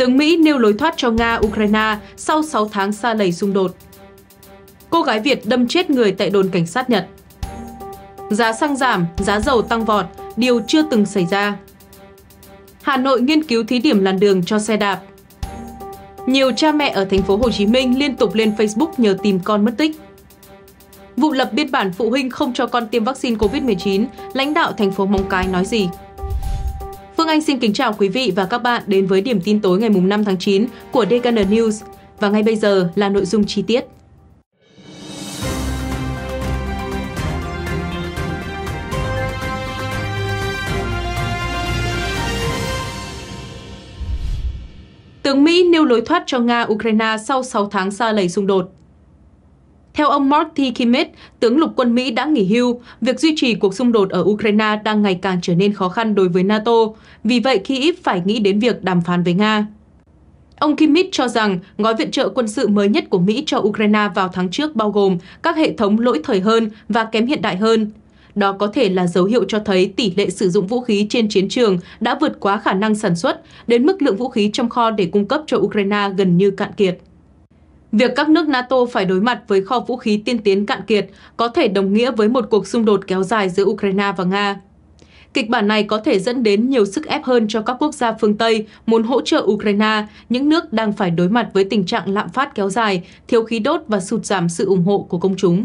Tướng Mỹ nêu lối thoát cho Nga, Ukraine sau 6 tháng xa lầy xung đột. Cô gái Việt đâm chết người tại đồn cảnh sát Nhật. Giá xăng giảm, giá dầu tăng vọt, điều chưa từng xảy ra. Hà Nội nghiên cứu thí điểm làn đường cho xe đạp. Nhiều cha mẹ ở thành phố Hồ Chí Minh liên tục lên Facebook nhờ tìm con mất tích. Vụ lập biên bản phụ huynh không cho con tiêm vaccine COVID-19, lãnh đạo thành phố Móng Cái nói gì? Phương Anh xin kính chào quý vị và các bạn đến với điểm tin tối ngày 5 tháng 9 của DKN News. Và ngay bây giờ là nội dung chi tiết. Tướng Mỹ nêu lối thoát cho Nga-Ukraine sau 6 tháng xa lầy xung đột theo ông Mark T. Kimmett, tướng lục quân Mỹ đã nghỉ hưu, việc duy trì cuộc xung đột ở Ukraine đang ngày càng trở nên khó khăn đối với NATO, vì vậy Kyiv phải nghĩ đến việc đàm phán với Nga. Ông Kimmett cho rằng gói viện trợ quân sự mới nhất của Mỹ cho Ukraine vào tháng trước bao gồm các hệ thống lỗi thời hơn và kém hiện đại hơn. Đó có thể là dấu hiệu cho thấy tỷ lệ sử dụng vũ khí trên chiến trường đã vượt quá khả năng sản xuất, đến mức lượng vũ khí trong kho để cung cấp cho Ukraine gần như cạn kiệt. Việc các nước NATO phải đối mặt với kho vũ khí tiên tiến cạn kiệt có thể đồng nghĩa với một cuộc xung đột kéo dài giữa Ukraine và Nga. Kịch bản này có thể dẫn đến nhiều sức ép hơn cho các quốc gia phương Tây muốn hỗ trợ Ukraine, những nước đang phải đối mặt với tình trạng lạm phát kéo dài, thiếu khí đốt và sụt giảm sự ủng hộ của công chúng.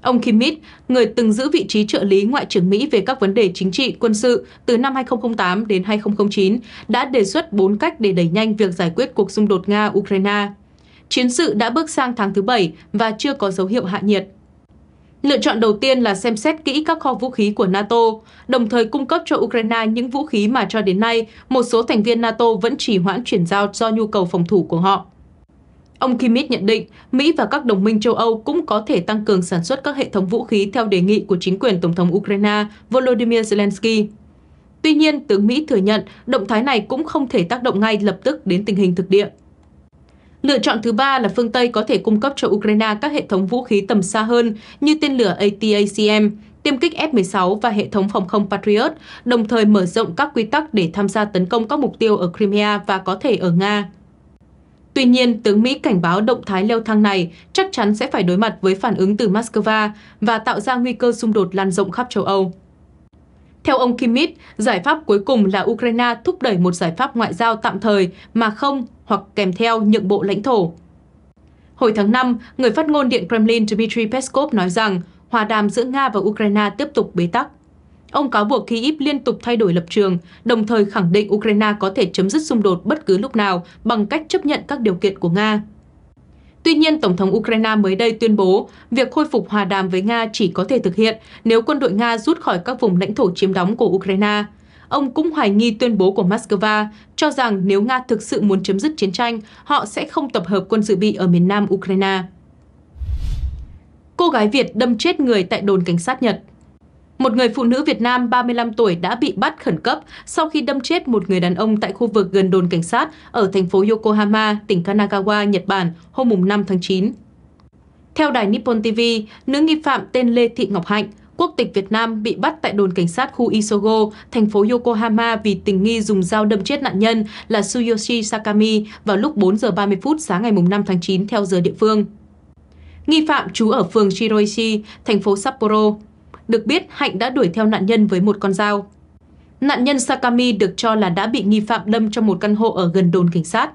Ông Kimmich, người từng giữ vị trí trợ lý Ngoại trưởng Mỹ về các vấn đề chính trị, quân sự từ năm 2008 đến 2009, đã đề xuất 4 cách để đẩy nhanh việc giải quyết cuộc xung đột Nga-Ukraine chiến sự đã bước sang tháng thứ bảy và chưa có dấu hiệu hạ nhiệt. Lựa chọn đầu tiên là xem xét kỹ các kho vũ khí của NATO, đồng thời cung cấp cho Ukraine những vũ khí mà cho đến nay một số thành viên NATO vẫn chỉ hoãn chuyển giao do nhu cầu phòng thủ của họ. Ông Kimmich nhận định Mỹ và các đồng minh châu Âu cũng có thể tăng cường sản xuất các hệ thống vũ khí theo đề nghị của chính quyền Tổng thống Ukraine Volodymyr Zelensky. Tuy nhiên, tướng Mỹ thừa nhận động thái này cũng không thể tác động ngay lập tức đến tình hình thực địa. Lựa chọn thứ ba là phương Tây có thể cung cấp cho Ukraine các hệ thống vũ khí tầm xa hơn như tên lửa ATACM, tiêm kích F-16 và hệ thống phòng không Patriot, đồng thời mở rộng các quy tắc để tham gia tấn công các mục tiêu ở Crimea và có thể ở Nga. Tuy nhiên, tướng Mỹ cảnh báo động thái leo thang này chắc chắn sẽ phải đối mặt với phản ứng từ Moscow và tạo ra nguy cơ xung đột lan rộng khắp châu Âu. Theo ông Kimmich, giải pháp cuối cùng là Ukraine thúc đẩy một giải pháp ngoại giao tạm thời mà không hoặc kèm theo nhượng bộ lãnh thổ. Hồi tháng 5, người phát ngôn Điện Kremlin Dmitry Peskov nói rằng hòa đàm giữa Nga và Ukraine tiếp tục bế tắc. Ông cáo buộc Kyiv liên tục thay đổi lập trường, đồng thời khẳng định Ukraine có thể chấm dứt xung đột bất cứ lúc nào bằng cách chấp nhận các điều kiện của Nga. Tuy nhiên, Tổng thống Ukraine mới đây tuyên bố việc khôi phục hòa đàm với Nga chỉ có thể thực hiện nếu quân đội Nga rút khỏi các vùng lãnh thổ chiếm đóng của Ukraine. Ông cũng hoài nghi tuyên bố của Moscow, cho rằng nếu Nga thực sự muốn chấm dứt chiến tranh, họ sẽ không tập hợp quân dự bị ở miền nam Ukraine. Cô gái Việt đâm chết người tại đồn cảnh sát Nhật một người phụ nữ Việt Nam 35 tuổi đã bị bắt khẩn cấp sau khi đâm chết một người đàn ông tại khu vực gần đồn cảnh sát ở thành phố Yokohama, tỉnh Kanagawa, Nhật Bản hôm 5 tháng 9. Theo đài Nippon TV, nữ nghi phạm tên Lê Thị Ngọc Hạnh, quốc tịch Việt Nam bị bắt tại đồn cảnh sát khu Isogo, thành phố Yokohama vì tình nghi dùng dao đâm chết nạn nhân là Suyoshi Sakami vào lúc 4 giờ 30 phút sáng ngày 5 tháng 9 theo giờ địa phương. Nghi phạm trú ở phường Shiroishi, thành phố Sapporo. Được biết, Hạnh đã đuổi theo nạn nhân với một con dao. Nạn nhân Sakami được cho là đã bị nghi phạm đâm trong một căn hộ ở gần đồn cảnh sát.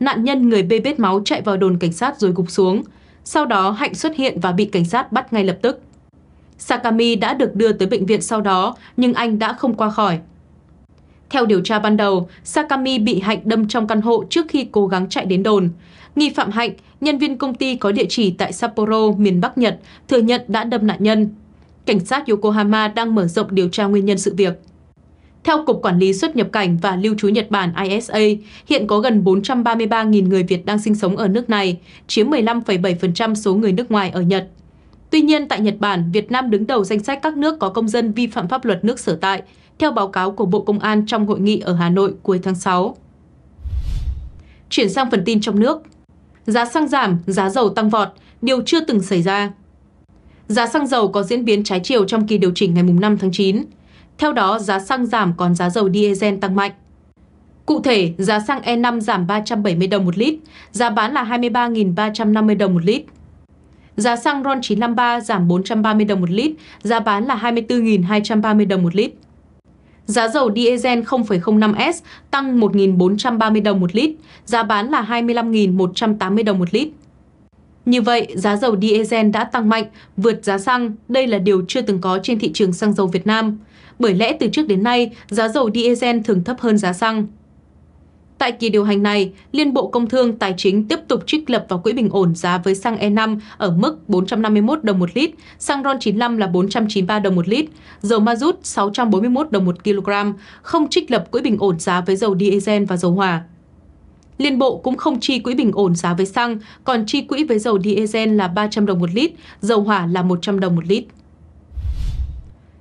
Nạn nhân người bê bết máu chạy vào đồn cảnh sát rồi gục xuống. Sau đó, Hạnh xuất hiện và bị cảnh sát bắt ngay lập tức. Sakami đã được đưa tới bệnh viện sau đó, nhưng anh đã không qua khỏi. Theo điều tra ban đầu, Sakami bị Hạnh đâm trong căn hộ trước khi cố gắng chạy đến đồn. Nghi phạm Hạnh, nhân viên công ty có địa chỉ tại Sapporo, miền Bắc Nhật, thừa nhận đã đâm nạn nhân cảnh sát Yokohama đang mở rộng điều tra nguyên nhân sự việc. Theo Cục Quản lý xuất nhập cảnh và lưu trú Nhật Bản ISA, hiện có gần 433.000 người Việt đang sinh sống ở nước này, chiếm 15,7% số người nước ngoài ở Nhật. Tuy nhiên, tại Nhật Bản, Việt Nam đứng đầu danh sách các nước có công dân vi phạm pháp luật nước sở tại, theo báo cáo của Bộ Công an trong hội nghị ở Hà Nội cuối tháng 6. Chuyển sang phần tin trong nước. Giá xăng giảm, giá dầu tăng vọt, điều chưa từng xảy ra. Giá xăng dầu có diễn biến trái chiều trong kỳ điều chỉnh ngày 5 tháng 9. Theo đó, giá xăng giảm còn giá dầu diesel tăng mạnh. Cụ thể, giá xăng E5 giảm 370 đồng một lít, giá bán là 23.350 đồng một lít. Giá xăng RON 953 giảm 430 đồng một lít, giá bán là 24.230 đồng một lít. Giá dầu diesel 0,05S tăng 1.430 đồng một lít, giá bán là 25.180 đồng một lít. Như vậy, giá dầu diesel đã tăng mạnh, vượt giá xăng, đây là điều chưa từng có trên thị trường xăng dầu Việt Nam. Bởi lẽ từ trước đến nay, giá dầu diesel thường thấp hơn giá xăng. Tại kỳ điều hành này, Liên Bộ Công Thương Tài chính tiếp tục trích lập vào quỹ bình ổn giá với xăng E5 ở mức 451 đồng một lít, xăng RON 95 là 493 đồng một lít, dầu ma rút 641 đồng một kg, không trích lập quỹ bình ổn giá với dầu diesel và dầu hỏa. Liên Bộ cũng không chi quỹ bình ổn giá với xăng, còn chi quỹ với dầu diesel là 300 đồng một lít, dầu hỏa là 100 đồng một lít.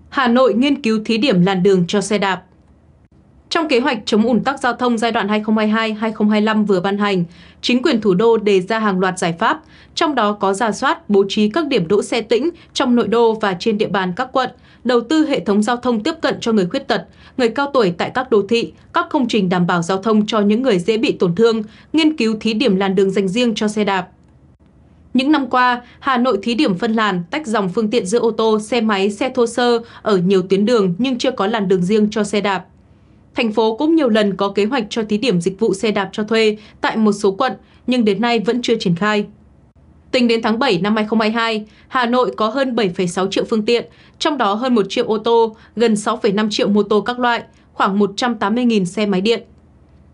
Hà Nội nghiên cứu thí điểm làn đường cho xe đạp trong kế hoạch chống ủn tắc giao thông giai đoạn 2022-2025 vừa ban hành, chính quyền thủ đô đề ra hàng loạt giải pháp, trong đó có giả soát, bố trí các điểm đỗ xe tĩnh trong nội đô và trên địa bàn các quận, đầu tư hệ thống giao thông tiếp cận cho người khuyết tật, người cao tuổi tại các đô thị, các công trình đảm bảo giao thông cho những người dễ bị tổn thương, nghiên cứu thí điểm làn đường dành riêng cho xe đạp. Những năm qua, Hà Nội thí điểm phân làn, tách dòng phương tiện giữa ô tô, xe máy, xe thô sơ ở nhiều tuyến đường nhưng chưa có làn đường riêng cho xe đạp. Thành phố cũng nhiều lần có kế hoạch cho thí điểm dịch vụ xe đạp cho thuê tại một số quận, nhưng đến nay vẫn chưa triển khai. Tính đến tháng 7 năm 2022, Hà Nội có hơn 7,6 triệu phương tiện, trong đó hơn 1 triệu ô tô, gần 6,5 triệu mô tô các loại, khoảng 180.000 xe máy điện.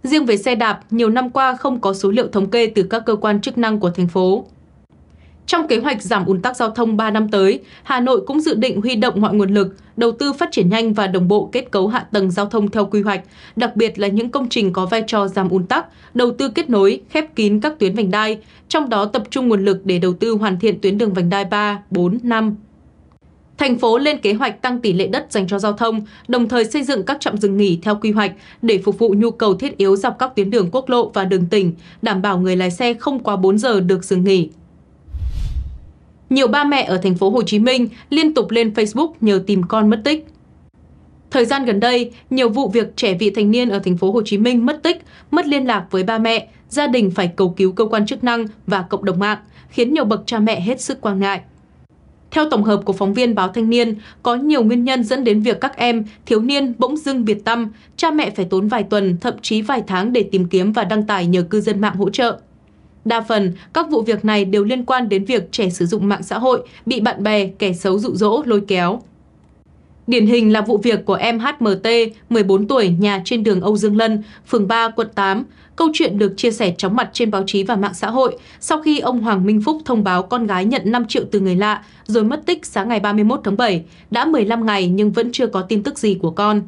Riêng về xe đạp, nhiều năm qua không có số liệu thống kê từ các cơ quan chức năng của thành phố. Trong kế hoạch giảm ùn tắc giao thông 3 năm tới, Hà Nội cũng dự định huy động mọi nguồn lực, đầu tư phát triển nhanh và đồng bộ kết cấu hạ tầng giao thông theo quy hoạch, đặc biệt là những công trình có vai trò giảm ùn tắc, đầu tư kết nối, khép kín các tuyến vành đai, trong đó tập trung nguồn lực để đầu tư hoàn thiện tuyến đường vành đai 3, 4, 5. Thành phố lên kế hoạch tăng tỷ lệ đất dành cho giao thông, đồng thời xây dựng các trạm dừng nghỉ theo quy hoạch để phục vụ nhu cầu thiết yếu dọc các tuyến đường quốc lộ và đường tỉnh, đảm bảo người lái xe không quá 4 giờ được dừng nghỉ nhiều ba mẹ ở thành phố Hồ Chí Minh liên tục lên Facebook nhờ tìm con mất tích. Thời gian gần đây, nhiều vụ việc trẻ vị thành niên ở thành phố Hồ Chí Minh mất tích, mất liên lạc với ba mẹ, gia đình phải cầu cứu cơ quan chức năng và cộng đồng mạng, khiến nhiều bậc cha mẹ hết sức quan ngại. Theo tổng hợp của phóng viên báo Thanh niên, có nhiều nguyên nhân dẫn đến việc các em, thiếu niên bỗng dưng biệt tâm, cha mẹ phải tốn vài tuần, thậm chí vài tháng để tìm kiếm và đăng tải nhờ cư dân mạng hỗ trợ. Đa phần, các vụ việc này đều liên quan đến việc trẻ sử dụng mạng xã hội bị bạn bè, kẻ xấu dụ dỗ, lôi kéo. Điển hình là vụ việc của em HMT, 14 tuổi, nhà trên đường Âu Dương Lân, phường 3, quận 8. Câu chuyện được chia sẻ chóng mặt trên báo chí và mạng xã hội sau khi ông Hoàng Minh Phúc thông báo con gái nhận 5 triệu từ người lạ rồi mất tích sáng ngày 31 tháng 7, đã 15 ngày nhưng vẫn chưa có tin tức gì của con.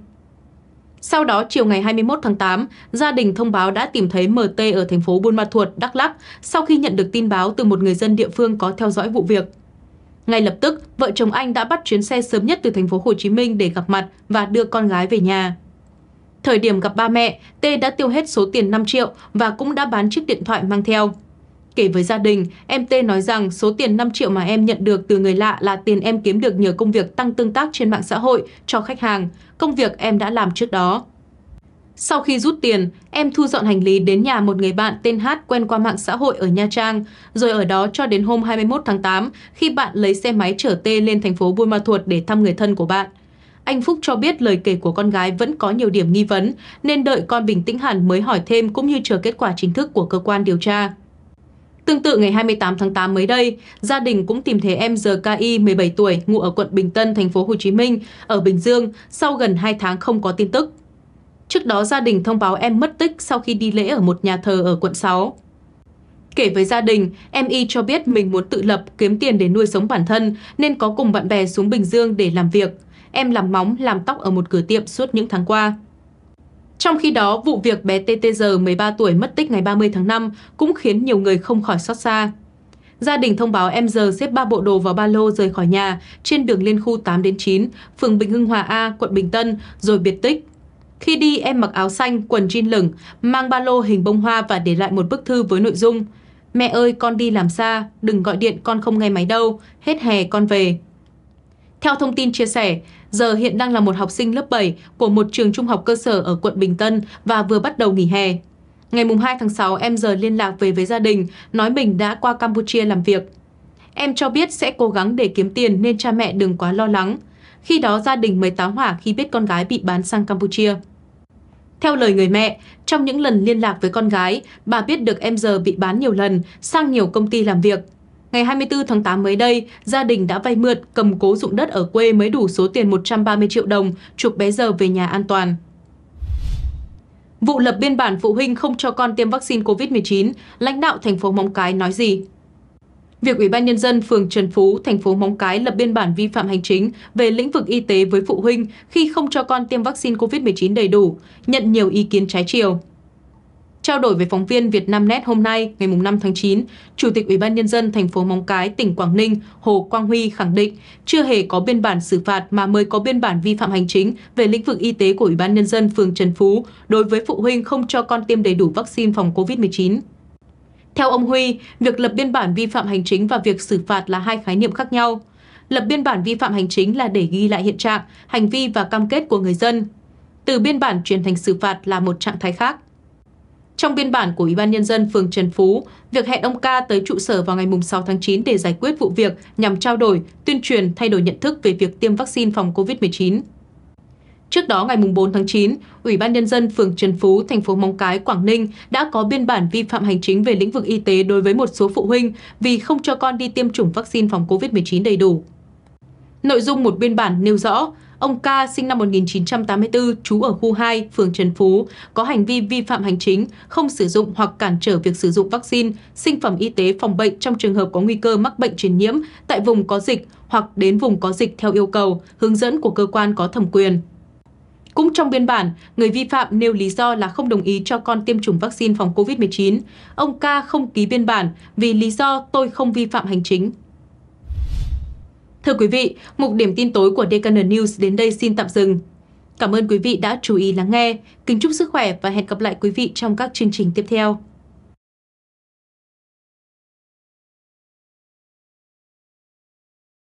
Sau đó, chiều ngày 21 tháng 8, gia đình thông báo đã tìm thấy MT ở thành phố Buôn Ma Thuột, Đắk Lắk sau khi nhận được tin báo từ một người dân địa phương có theo dõi vụ việc. Ngay lập tức, vợ chồng anh đã bắt chuyến xe sớm nhất từ thành phố Hồ Chí Minh để gặp mặt và đưa con gái về nhà. Thời điểm gặp ba mẹ, T đã tiêu hết số tiền 5 triệu và cũng đã bán chiếc điện thoại mang theo. Kể với gia đình, em T nói rằng số tiền 5 triệu mà em nhận được từ người lạ là tiền em kiếm được nhờ công việc tăng tương tác trên mạng xã hội cho khách hàng, công việc em đã làm trước đó. Sau khi rút tiền, em thu dọn hành lý đến nhà một người bạn tên H quen qua mạng xã hội ở Nha Trang, rồi ở đó cho đến hôm 21 tháng 8 khi bạn lấy xe máy chở T lên thành phố Buôn Ma Thuột để thăm người thân của bạn. Anh Phúc cho biết lời kể của con gái vẫn có nhiều điểm nghi vấn, nên đợi con bình tĩnh hẳn mới hỏi thêm cũng như chờ kết quả chính thức của cơ quan điều tra. Tương tự ngày 28 tháng 8 mới đây, gia đình cũng tìm thấy em GKI 17 tuổi ngụ ở quận Bình Tân, thành phố Hồ Chí Minh, ở Bình Dương sau gần 2 tháng không có tin tức. Trước đó gia đình thông báo em mất tích sau khi đi lễ ở một nhà thờ ở quận 6. Kể với gia đình, em Y cho biết mình muốn tự lập, kiếm tiền để nuôi sống bản thân nên có cùng bạn bè xuống Bình Dương để làm việc. Em làm móng, làm tóc ở một cửa tiệm suốt những tháng qua. Trong khi đó, vụ việc bé TTG 13 tuổi mất tích ngày 30 tháng 5 cũng khiến nhiều người không khỏi xót xa. Gia đình thông báo em giờ xếp 3 bộ đồ vào ba lô rời khỏi nhà trên đường liên khu 8 đến 9, phường Bình Hưng Hòa A, quận Bình Tân, rồi biệt tích. Khi đi, em mặc áo xanh, quần jean lửng, mang ba lô hình bông hoa và để lại một bức thư với nội dung Mẹ ơi, con đi làm xa, đừng gọi điện con không nghe máy đâu, hết hè con về. Theo thông tin chia sẻ, giờ hiện đang là một học sinh lớp 7 của một trường trung học cơ sở ở quận Bình Tân và vừa bắt đầu nghỉ hè. Ngày 2 tháng 6, em giờ liên lạc về với gia đình, nói mình đã qua Campuchia làm việc. Em cho biết sẽ cố gắng để kiếm tiền nên cha mẹ đừng quá lo lắng. Khi đó gia đình mới táo hỏa khi biết con gái bị bán sang Campuchia. Theo lời người mẹ, trong những lần liên lạc với con gái, bà biết được em giờ bị bán nhiều lần sang nhiều công ty làm việc – ngày 24 tháng 8 mới đây, gia đình đã vay mượn, cầm cố dụng đất ở quê mới đủ số tiền 130 triệu đồng, chuộc bé giờ về nhà an toàn. Vụ lập biên bản phụ huynh không cho con tiêm vaccine COVID-19, lãnh đạo thành phố Móng Cái nói gì? Việc Ủy ban Nhân dân phường Trần Phú, thành phố Móng Cái lập biên bản vi phạm hành chính về lĩnh vực y tế với phụ huynh khi không cho con tiêm vaccine COVID-19 đầy đủ, nhận nhiều ý kiến trái chiều. Trao đổi với phóng viên Việt Nam Net hôm nay, ngày 5 tháng 9, Chủ tịch Ủy ban Nhân dân thành phố Móng Cái, tỉnh Quảng Ninh Hồ Quang Huy khẳng định chưa hề có biên bản xử phạt mà mới có biên bản vi phạm hành chính về lĩnh vực y tế của Ủy ban Nhân dân phường Trần Phú đối với phụ huynh không cho con tiêm đầy đủ vaccine phòng COVID-19. Theo ông Huy, việc lập biên bản vi phạm hành chính và việc xử phạt là hai khái niệm khác nhau. Lập biên bản vi phạm hành chính là để ghi lại hiện trạng, hành vi và cam kết của người dân. Từ biên bản chuyển thành xử phạt là một trạng thái khác. Trong biên bản của Ủy ban Nhân dân phường Trần Phú, việc hẹn ông ca tới trụ sở vào ngày 6 tháng 9 để giải quyết vụ việc nhằm trao đổi, tuyên truyền, thay đổi nhận thức về việc tiêm vaccine phòng COVID-19. Trước đó ngày 4 tháng 9, Ủy ban Nhân dân phường Trần Phú, thành phố Móng Cái, Quảng Ninh đã có biên bản vi phạm hành chính về lĩnh vực y tế đối với một số phụ huynh vì không cho con đi tiêm chủng vaccine phòng COVID-19 đầy đủ. Nội dung một biên bản nêu rõ, Ông Ca sinh năm 1984, trú ở khu 2, phường Trần Phú, có hành vi vi phạm hành chính, không sử dụng hoặc cản trở việc sử dụng vaccine, sinh phẩm y tế phòng bệnh trong trường hợp có nguy cơ mắc bệnh truyền nhiễm tại vùng có dịch hoặc đến vùng có dịch theo yêu cầu, hướng dẫn của cơ quan có thẩm quyền. Cũng trong biên bản, người vi phạm nêu lý do là không đồng ý cho con tiêm chủng vaccine phòng COVID-19. Ông Ca không ký biên bản vì lý do tôi không vi phạm hành chính. Thưa quý vị, mục điểm tin tối của DKN News đến đây xin tạm dừng. Cảm ơn quý vị đã chú ý lắng nghe. Kính chúc sức khỏe và hẹn gặp lại quý vị trong các chương trình tiếp theo.